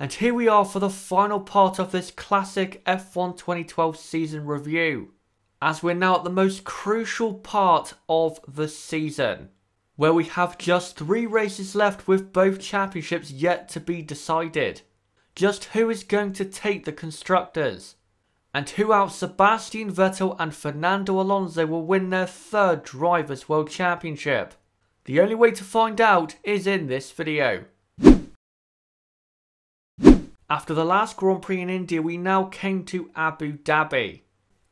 And here we are for the final part of this classic F1 2012 season review, as we're now at the most crucial part of the season, where we have just three races left with both championships yet to be decided. Just who is going to take the constructors? And who out Sebastian Vettel and Fernando Alonso will win their third Drivers' World Championship? The only way to find out is in this video. After the last Grand Prix in India, we now came to Abu Dhabi,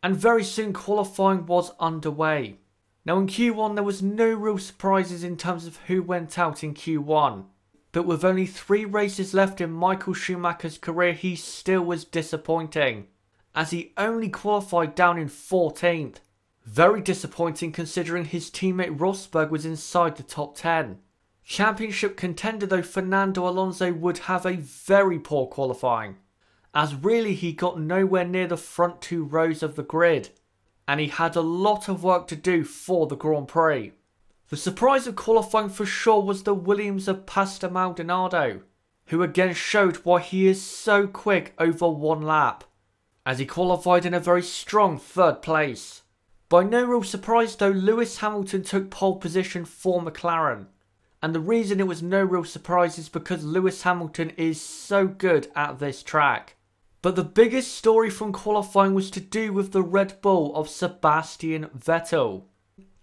and very soon qualifying was underway. Now, in Q1, there was no real surprises in terms of who went out in Q1, but with only three races left in Michael Schumacher's career, he still was disappointing, as he only qualified down in 14th. Very disappointing considering his teammate Rosberg was inside the top 10. Championship contender though Fernando Alonso would have a very poor qualifying, as really he got nowhere near the front two rows of the grid, and he had a lot of work to do for the Grand Prix. The surprise of qualifying for sure was the Williams of Pastor Maldonado, who again showed why he is so quick over one lap, as he qualified in a very strong third place. By no real surprise though, Lewis Hamilton took pole position for McLaren, and the reason it was no real surprise is because Lewis Hamilton is so good at this track. But the biggest story from qualifying was to do with the Red Bull of Sebastian Vettel.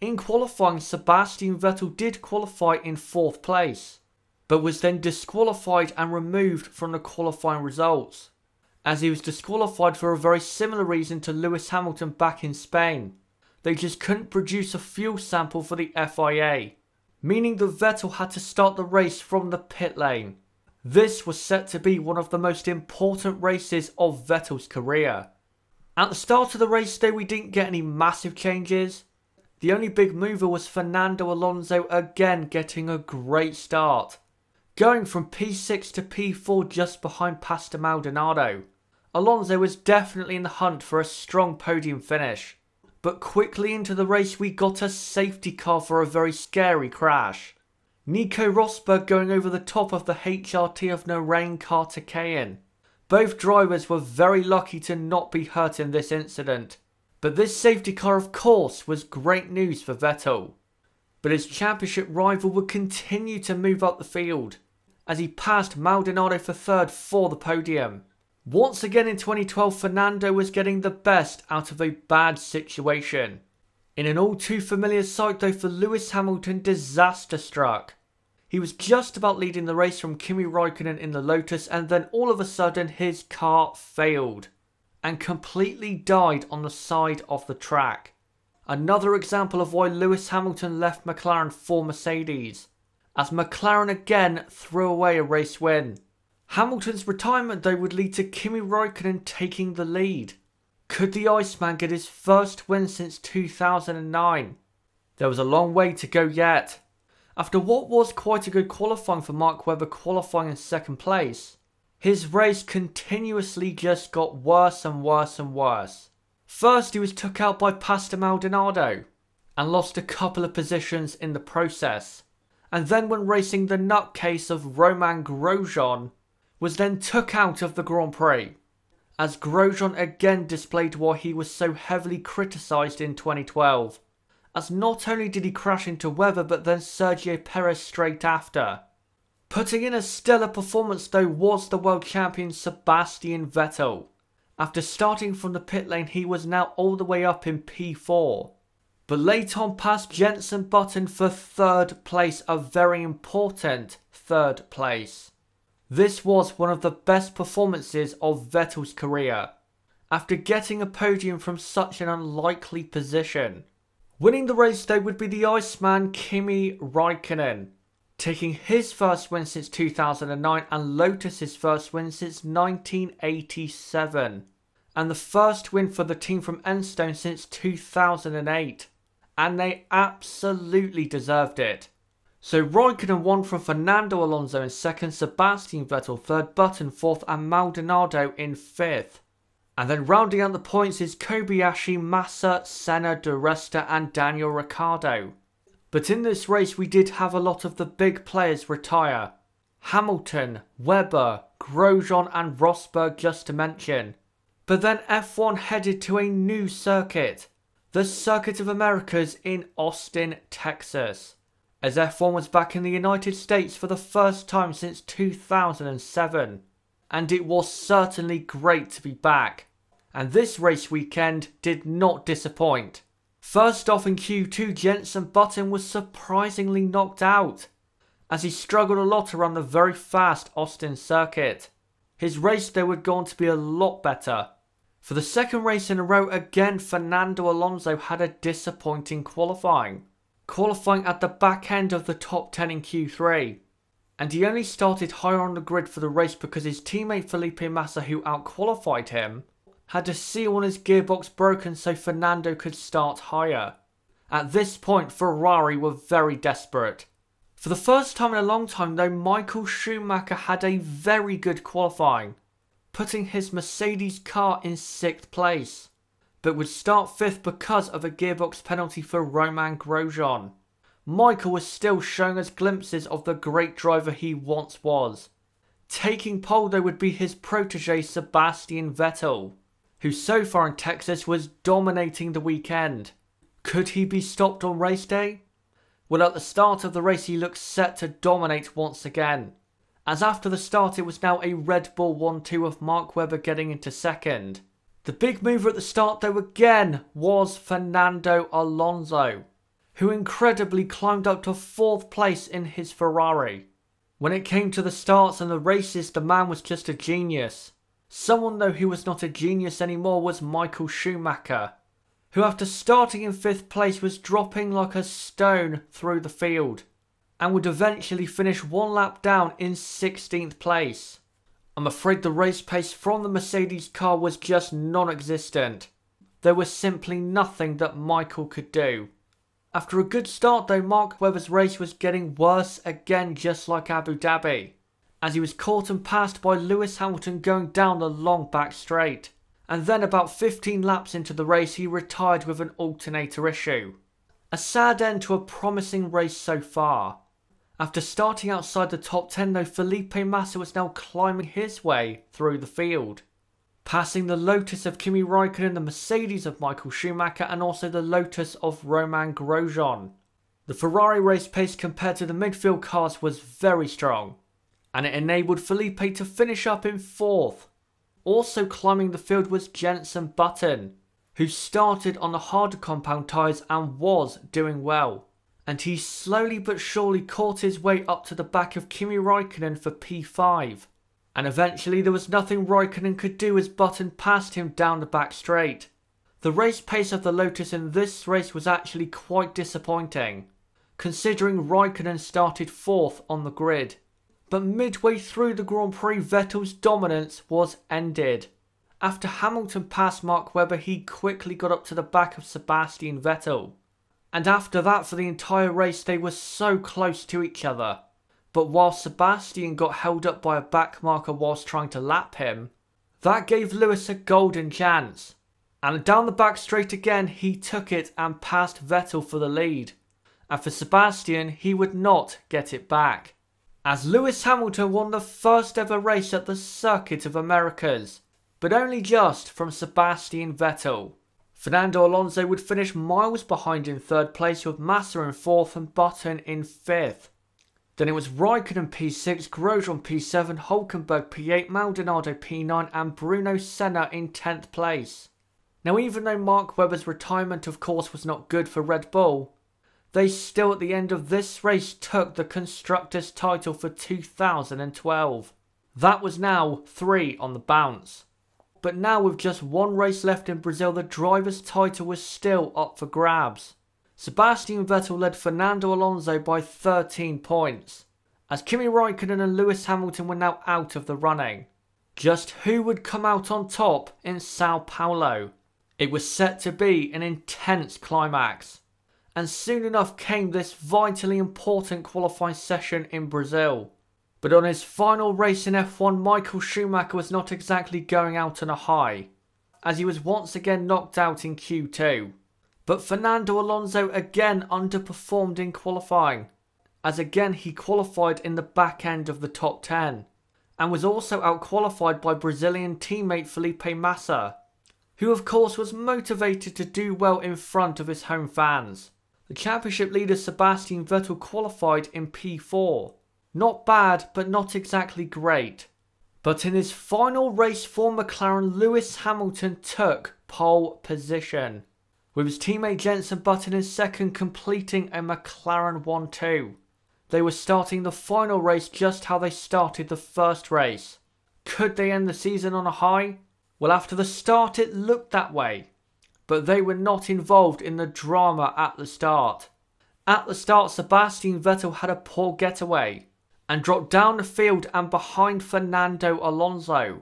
In qualifying, Sebastian Vettel did qualify in fourth place, but was then disqualified and removed from the qualifying results, as he was disqualified for a very similar reason to Lewis Hamilton back in Spain. They just couldn't produce a fuel sample for the FIA, meaning that Vettel had to start the race from the pit lane. This was set to be one of the most important races of Vettel's career. At the start of the race day, we didn't get any massive changes. The only big mover was Fernando Alonso again getting a great start, going from P6 to P4 just behind Pastor Maldonado. Alonso was definitely in the hunt for a strong podium finish but quickly into the race we got a safety car for a very scary crash. Nico Rosberg going over the top of the HRT of Naren Carter Both drivers were very lucky to not be hurt in this incident, but this safety car, of course, was great news for Vettel. But his championship rival would continue to move up the field as he passed Maldonado for third for the podium. Once again in 2012, Fernando was getting the best out of a bad situation. In an all too familiar sight though for Lewis Hamilton, disaster struck. He was just about leading the race from Kimi Raikkonen in the Lotus and then all of a sudden his car failed and completely died on the side of the track. Another example of why Lewis Hamilton left McLaren for Mercedes, as McLaren again threw away a race win. Hamilton's retirement, though, would lead to Kimi Raikkonen taking the lead. Could the Iceman get his first win since 2009? There was a long way to go yet. After what was quite a good qualifying for Mark Webber qualifying in second place, his race continuously just got worse and worse and worse. First, he was took out by Pastor Maldonado and lost a couple of positions in the process. And then, when racing the nutcase of Roman Grosjean, was then took out of the Grand Prix, as Grosjean again displayed why he was so heavily criticised in 2012, as not only did he crash into weather but then Sergio Perez straight after. Putting in a stellar performance though was the world champion Sebastian Vettel. After starting from the pit lane he was now all the way up in P4 but late on past Jensen Button for third place, a very important third place. This was one of the best performances of Vettel's career. After getting a podium from such an unlikely position, winning the race day would be the Iceman Kimi Raikkonen, taking his first win since 2009 and Lotus's first win since 1987, and the first win for the team from Enstone since 2008, and they absolutely deserved it. So Raikkonen won from Fernando Alonso in second, Sebastian Vettel third, Button fourth, and Maldonado in fifth. And then rounding out the points is Kobayashi, Massa, Senna, De Resta, and Daniel Ricciardo. But in this race, we did have a lot of the big players retire. Hamilton, Webber, Grosjean, and Rosberg, just to mention. But then F1 headed to a new circuit, the Circuit of Americas in Austin, Texas as F1 was back in the United States for the first time since 2007. And it was certainly great to be back. And this race weekend did not disappoint. First off in Q2, Jensen Button was surprisingly knocked out, as he struggled a lot around the very fast Austin circuit. His race there go on to be a lot better. For the second race in a row, again Fernando Alonso had a disappointing qualifying qualifying at the back end of the top 10 in Q3. And he only started higher on the grid for the race because his teammate Felipe Massa, who outqualified him, had a seal on his gearbox broken so Fernando could start higher. At this point, Ferrari were very desperate. For the first time in a long time, though, Michael Schumacher had a very good qualifying, putting his Mercedes car in sixth place but would start fifth because of a gearbox penalty for Roman Grosjean. Michael was still showing us glimpses of the great driver he once was. Taking pole though would be his protege Sebastian Vettel, who so far in Texas was dominating the weekend. Could he be stopped on race day? Well, at the start of the race, he looked set to dominate once again, as after the start, it was now a Red Bull 1 2 of Mark Webber getting into second. The big mover at the start, though, again was Fernando Alonso, who incredibly climbed up to fourth place in his Ferrari. When it came to the starts and the races, the man was just a genius. Someone, though, who was not a genius anymore was Michael Schumacher, who, after starting in fifth place, was dropping like a stone through the field and would eventually finish one lap down in 16th place. I'm afraid the race pace from the Mercedes car was just non existent. There was simply nothing that Michael could do. After a good start, though, Mark Webber's race was getting worse again, just like Abu Dhabi, as he was caught and passed by Lewis Hamilton going down the long back straight. And then, about 15 laps into the race, he retired with an alternator issue. A sad end to a promising race so far. After starting outside the top 10 though, Felipe Massa was now climbing his way through the field. Passing the Lotus of Kimi Raikkonen, the Mercedes of Michael Schumacher, and also the Lotus of Roman Grosjean. The Ferrari race pace compared to the midfield cars was very strong, and it enabled Felipe to finish up in fourth. Also climbing the field was Jenson Button, who started on the harder compound tyres and was doing well and he slowly but surely caught his way up to the back of Kimi Raikkonen for P5. And eventually there was nothing Raikkonen could do as Button passed him down the back straight. The race pace of the Lotus in this race was actually quite disappointing, considering Raikkonen started 4th on the grid. But midway through the Grand Prix, Vettel's dominance was ended. After Hamilton passed Mark Webber, he quickly got up to the back of Sebastian Vettel. And after that, for the entire race, they were so close to each other. But while Sebastian got held up by a backmarker whilst trying to lap him, that gave Lewis a golden chance. And down the back straight again, he took it and passed Vettel for the lead. And for Sebastian, he would not get it back. As Lewis Hamilton won the first ever race at the Circuit of Americas, but only just from Sebastian Vettel. Fernando Alonso would finish miles behind in third place with Massa in fourth and Button in fifth. Then it was Raikkonen P6, Grosjean P7, Hulkenberg P8, Maldonado P9 and Bruno Senna in 10th place. Now even though Mark Webber's retirement of course was not good for Red Bull, they still at the end of this race took the Constructors title for 2012. That was now three on the bounce but now with just one race left in Brazil, the driver's title was still up for grabs. Sebastian Vettel led Fernando Alonso by 13 points, as Kimi Raikkonen and Lewis Hamilton were now out of the running. Just who would come out on top in Sao Paulo? It was set to be an intense climax. And soon enough came this vitally important qualifying session in Brazil. But on his final race in F1, Michael Schumacher was not exactly going out on a high, as he was once again knocked out in Q2. But Fernando Alonso again underperformed in qualifying, as again he qualified in the back end of the top 10, and was also outqualified by Brazilian teammate Felipe Massa, who of course was motivated to do well in front of his home fans. The championship leader Sebastian Vettel qualified in P4, not bad, but not exactly great. But in his final race for McLaren, Lewis Hamilton took pole position, with his teammate Jenson Button in second, completing a McLaren 1 2. They were starting the final race just how they started the first race. Could they end the season on a high? Well, after the start, it looked that way. But they were not involved in the drama at the start. At the start, Sebastian Vettel had a poor getaway and dropped down the field and behind Fernando Alonso.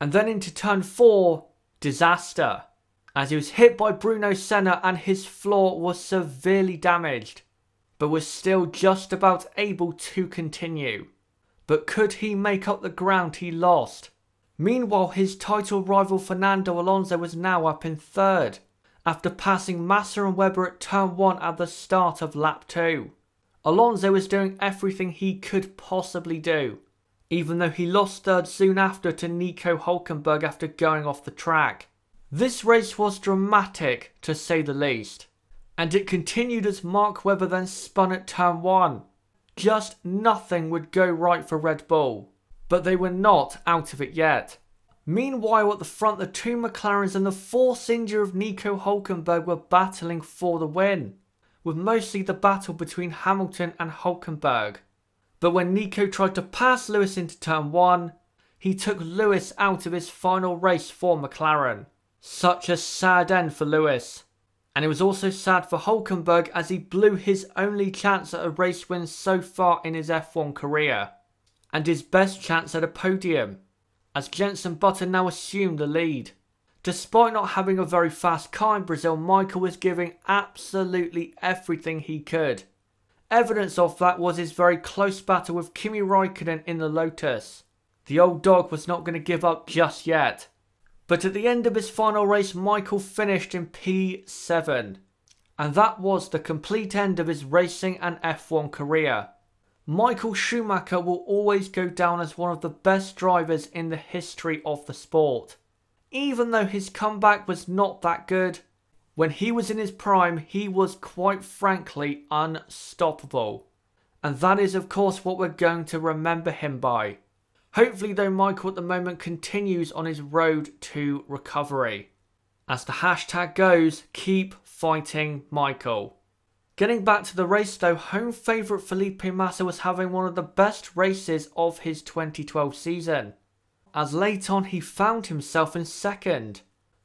And then into turn four, disaster, as he was hit by Bruno Senna and his floor was severely damaged, but was still just about able to continue. But could he make up the ground he lost? Meanwhile, his title rival Fernando Alonso was now up in third, after passing Massa and Webber at turn one at the start of lap two. Alonso was doing everything he could possibly do, even though he lost third soon after to Nico Hulkenberg after going off the track. This race was dramatic, to say the least, and it continued as Mark Webber then spun at turn 1. Just nothing would go right for Red Bull, but they were not out of it yet. Meanwhile, at the front, the two McLarens and the fourth injury of Nico Hulkenberg were battling for the win. With mostly the battle between Hamilton and Hulkenberg. But when Nico tried to pass Lewis into turn 1, he took Lewis out of his final race for McLaren. Such a sad end for Lewis. And it was also sad for Hulkenberg as he blew his only chance at a race win so far in his F1 career, and his best chance at a podium, as Jenson Button now assumed the lead. Despite not having a very fast in Brazil Michael was giving absolutely everything he could. Evidence of that was his very close battle with Kimi Raikkonen in the Lotus. The old dog was not going to give up just yet. But at the end of his final race, Michael finished in P7. And that was the complete end of his racing and F1 career. Michael Schumacher will always go down as one of the best drivers in the history of the sport even though his comeback was not that good, when he was in his prime, he was quite frankly unstoppable. And that is, of course, what we're going to remember him by. Hopefully, though, Michael at the moment continues on his road to recovery. As the hashtag goes, keep fighting Michael. Getting back to the race though, home favourite Felipe Massa was having one of the best races of his 2012 season as late on he found himself in second,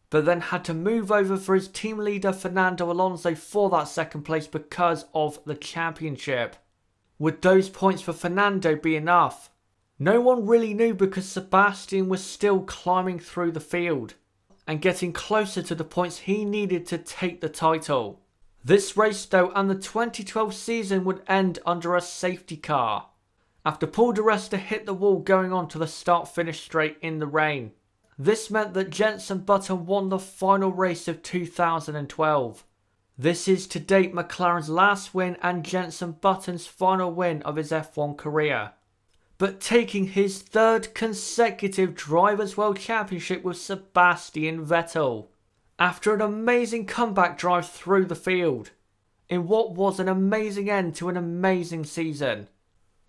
but then had to move over for his team leader Fernando Alonso for that second place because of the championship. Would those points for Fernando be enough? No one really knew because Sebastian was still climbing through the field and getting closer to the points he needed to take the title. This race, though, and the 2012 season would end under a safety car after Paul de Resta hit the wall going on to the start finish straight in the rain. This meant that Jenson Button won the final race of 2012. This is to date McLaren's last win and Jenson Button's final win of his F1 career. But taking his third consecutive Drivers' World Championship with Sebastian Vettel. After an amazing comeback drive through the field. In what was an amazing end to an amazing season.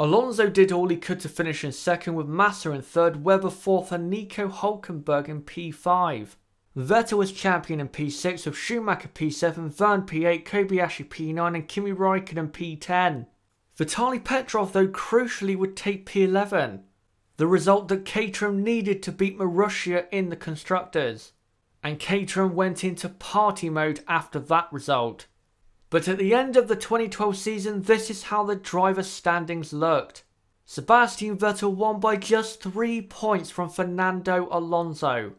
Alonso did all he could to finish in second with Massa in third, Webber fourth and Nico Hulkenberg in P5. Vettel was champion in P6 with Schumacher P7, Vern P8, Kobayashi P9 and Kimi Raikkonen P10. Vitaly Petrov though crucially would take P11, the result that Caterham needed to beat Marussia in the Constructors. And Caterham went into party mode after that result. But at the end of the 2012 season, this is how the driver standings looked. Sebastian Vettel won by just three points from Fernando Alonso,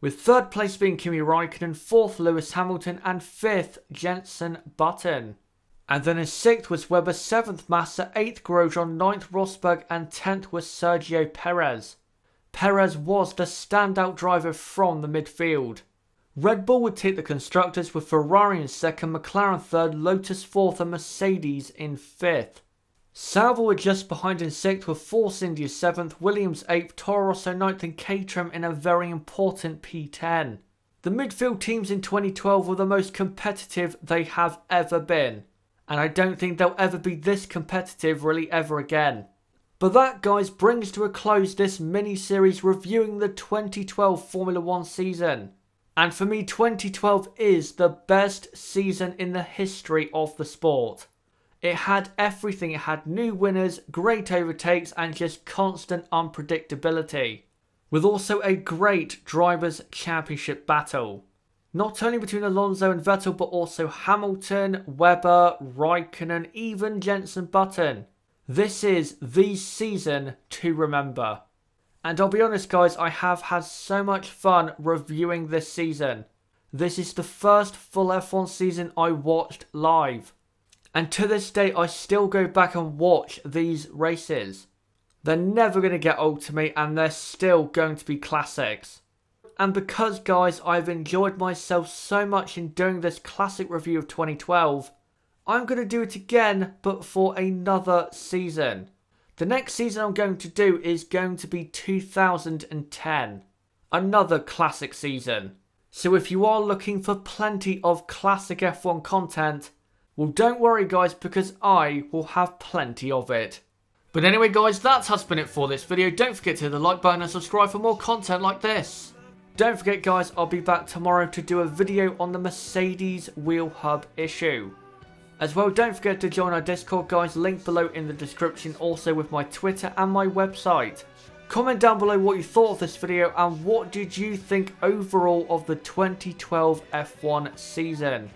with third place being Kimi Raikkonen, fourth Lewis Hamilton, and fifth Jenson Button. And then in sixth was Webber, seventh Massa, eighth Grosjean, ninth Rosberg, and tenth was Sergio Perez. Perez was the standout driver from the midfield. Red Bull would take the constructors with Ferrari in second, McLaren third, Lotus fourth, and Mercedes in fifth. Salvo were just behind in sixth, with Force India seventh, Williams eighth, Toro Rosso ninth, and Caterham in a very important P10. The midfield teams in 2012 were the most competitive they have ever been, and I don't think they'll ever be this competitive really ever again. But that, guys, brings to a close this mini series reviewing the 2012 Formula One season. And for me, 2012 is the best season in the history of the sport. It had everything. It had new winners, great overtakes, and just constant unpredictability. With also a great Drivers' Championship battle. Not only between Alonso and Vettel, but also Hamilton, Webber, Raikkonen, even Jenson Button. This is the season to remember. And I'll be honest, guys, I have had so much fun reviewing this season. This is the first full F1 season I watched live. And to this day, I still go back and watch these races. They're never going to get old to me, and they're still going to be classics. And because, guys, I've enjoyed myself so much in doing this classic review of 2012, I'm going to do it again, but for another season. The next season I'm going to do is going to be 2010. Another classic season. So if you are looking for plenty of classic F1 content, well don't worry guys because I will have plenty of it. But anyway guys, that has been it for this video. Don't forget to hit the like button and subscribe for more content like this. Don't forget guys, I'll be back tomorrow to do a video on the Mercedes wheel hub issue. As well, don't forget to join our Discord guys, link below in the description, also with my Twitter and my website. Comment down below what you thought of this video and what did you think overall of the 2012 F1 season.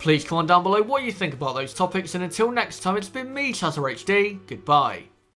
Please comment down below what you think about those topics and until next time it's been me, Chatter HD, goodbye.